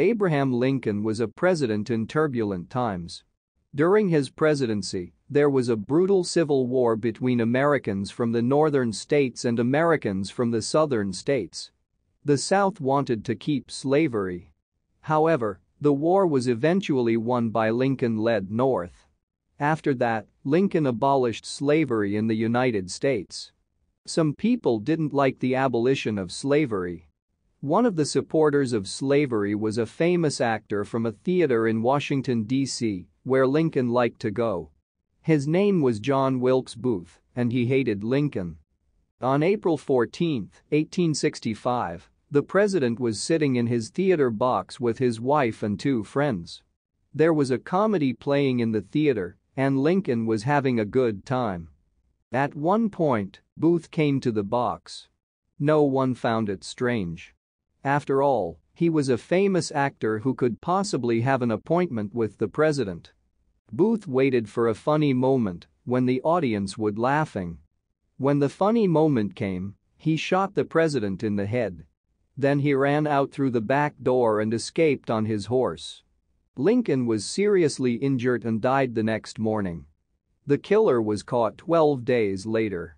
Abraham Lincoln was a president in turbulent times. During his presidency, there was a brutal civil war between Americans from the northern states and Americans from the southern states. The South wanted to keep slavery. However, the war was eventually won by Lincoln-led North. After that, Lincoln abolished slavery in the United States. Some people didn't like the abolition of slavery one of the supporters of slavery was a famous actor from a theater in Washington, D.C., where Lincoln liked to go. His name was John Wilkes Booth, and he hated Lincoln. On April 14, 1865, the president was sitting in his theater box with his wife and two friends. There was a comedy playing in the theater, and Lincoln was having a good time. At one point, Booth came to the box. No one found it strange. After all, he was a famous actor who could possibly have an appointment with the president. Booth waited for a funny moment when the audience would laughing. When the funny moment came, he shot the president in the head. Then he ran out through the back door and escaped on his horse. Lincoln was seriously injured and died the next morning. The killer was caught 12 days later.